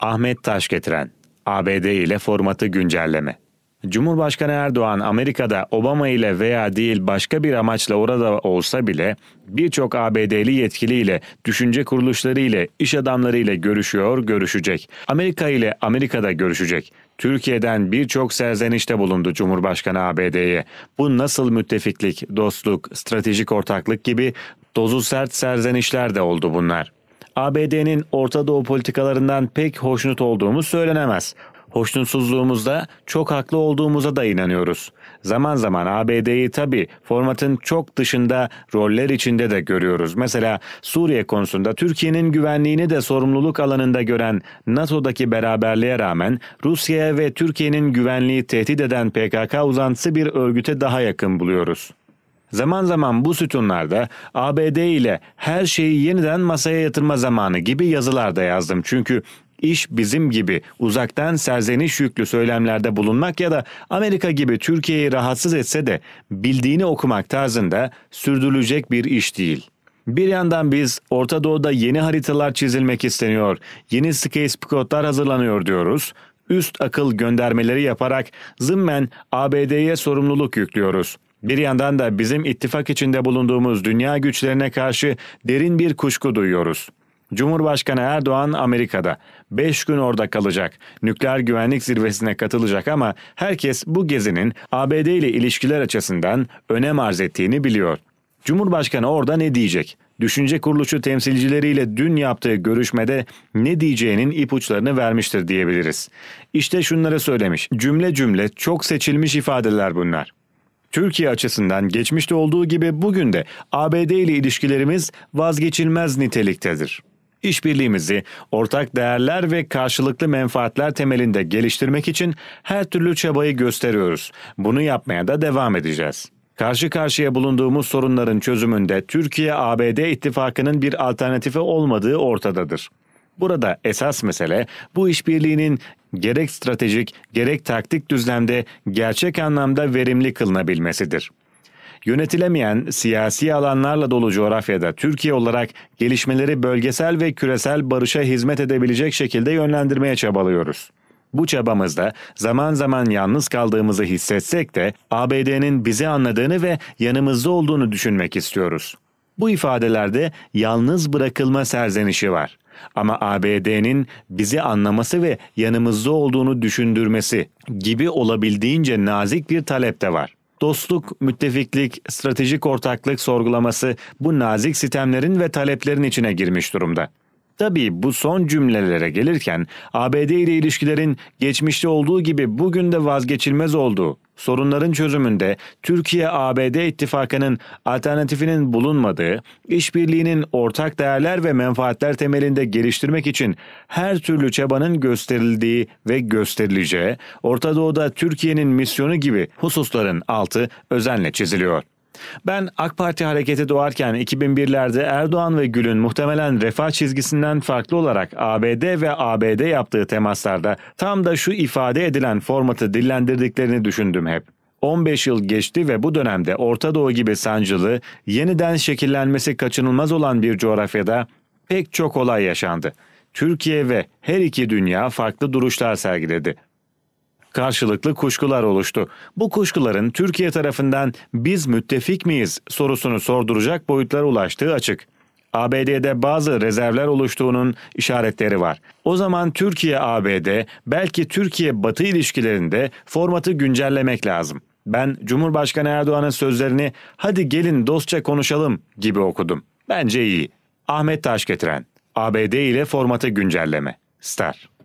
Ahmet Taş getiren ABD ile formatı güncelleme. Cumhurbaşkanı Erdoğan Amerika'da Obama ile veya değil başka bir amaçla orada olsa bile birçok ABD'li yetkiliyle, düşünce kuruluşları ile, iş adamları ile görüşüyor, görüşecek. Amerika ile Amerika'da görüşecek. Türkiye'den birçok serzenişte bulundu Cumhurbaşkanı ABD'ye. Bu nasıl müttefiklik, dostluk, stratejik ortaklık gibi dozu sert serzenişler de oldu bunlar. ABD'nin Orta Doğu politikalarından pek hoşnut olduğumuz söylenemez. Hoşnutsuzluğumuzda çok haklı olduğumuza da inanıyoruz. Zaman zaman ABD'yi tabi formatın çok dışında roller içinde de görüyoruz. Mesela Suriye konusunda Türkiye'nin güvenliğini de sorumluluk alanında gören NATO'daki beraberliğe rağmen Rusya'ya ve Türkiye'nin güvenliği tehdit eden PKK uzantısı bir örgüte daha yakın buluyoruz. Zaman zaman bu sütunlarda ABD ile her şeyi yeniden masaya yatırma zamanı gibi yazılar da yazdım. Çünkü iş bizim gibi uzaktan serzeniş yüklü söylemlerde bulunmak ya da Amerika gibi Türkiye'yi rahatsız etse de bildiğini okumak tarzında sürdürülecek bir iş değil. Bir yandan biz Orta Doğu'da yeni haritalar çizilmek isteniyor, yeni Space Picot'lar hazırlanıyor diyoruz. Üst akıl göndermeleri yaparak zımmen ABD'ye sorumluluk yüklüyoruz.'' Bir yandan da bizim ittifak içinde bulunduğumuz dünya güçlerine karşı derin bir kuşku duyuyoruz. Cumhurbaşkanı Erdoğan Amerika'da. beş gün orada kalacak. Nükleer güvenlik zirvesine katılacak ama herkes bu gezinin ABD ile ilişkiler açısından önem arz ettiğini biliyor. Cumhurbaşkanı orada ne diyecek? Düşünce kuruluşu temsilcileriyle dün yaptığı görüşmede ne diyeceğinin ipuçlarını vermiştir diyebiliriz. İşte şunları söylemiş. Cümle cümle çok seçilmiş ifadeler bunlar. Türkiye açısından geçmişte olduğu gibi bugün de ABD ile ilişkilerimiz vazgeçilmez niteliktedir. İşbirliğimizi ortak değerler ve karşılıklı menfaatler temelinde geliştirmek için her türlü çabayı gösteriyoruz. Bunu yapmaya da devam edeceğiz. Karşı karşıya bulunduğumuz sorunların çözümünde Türkiye-ABD ittifakının bir alternatifi olmadığı ortadadır. Burada esas mesele bu işbirliğinin gerek stratejik gerek taktik düzlemde gerçek anlamda verimli kılınabilmesidir yönetilemeyen siyasi alanlarla dolu coğrafyada Türkiye olarak gelişmeleri bölgesel ve küresel barışa hizmet edebilecek şekilde yönlendirmeye çabalıyoruz. Bu çabamızda zaman zaman yalnız kaldığımızı hissetsek de ABD'nin bizi anladığını ve yanımızda olduğunu düşünmek istiyoruz. Bu ifadelerde yalnız bırakılma serzenişi var. Ama ABD'nin bizi anlaması ve yanımızda olduğunu düşündürmesi gibi olabildiğince nazik bir talep de var dostluk, müttefiklik, stratejik ortaklık sorgulaması bu nazik sistemlerin ve taleplerin içine girmiş durumda. Tabii bu son cümlelere gelirken ABD ile ilişkilerin geçmişte olduğu gibi bugün de vazgeçilmez olduğu sorunların çözümünde Türkiye-ABD ittifakının alternatifinin bulunmadığı, işbirliğinin ortak değerler ve menfaatler temelinde geliştirmek için her türlü çabanın gösterildiği ve gösterileceği, Orta Doğu'da Türkiye'nin misyonu gibi hususların altı özenle çiziliyor. Ben AK Parti hareketi doğarken 2001'lerde Erdoğan ve Gül'ün muhtemelen refah çizgisinden farklı olarak ABD ve ABD yaptığı temaslarda tam da şu ifade edilen formatı dillendirdiklerini düşündüm hep. 15 yıl geçti ve bu dönemde Orta Doğu gibi sancılı, yeniden şekillenmesi kaçınılmaz olan bir coğrafyada pek çok olay yaşandı. Türkiye ve her iki dünya farklı duruşlar sergiledi karşılıklı kuşkular oluştu. Bu kuşkuların Türkiye tarafından biz müttefik miyiz sorusunu sorduracak boyutlara ulaştığı açık. ABD'de bazı rezervler oluştuğunun işaretleri var. O zaman Türkiye-ABD belki Türkiye-Batı ilişkilerinde formatı güncellemek lazım. Ben Cumhurbaşkanı Erdoğan'ın sözlerini hadi gelin dostça konuşalım gibi okudum. Bence iyi. Ahmet Taş getiren ABD ile formatı güncelleme. Star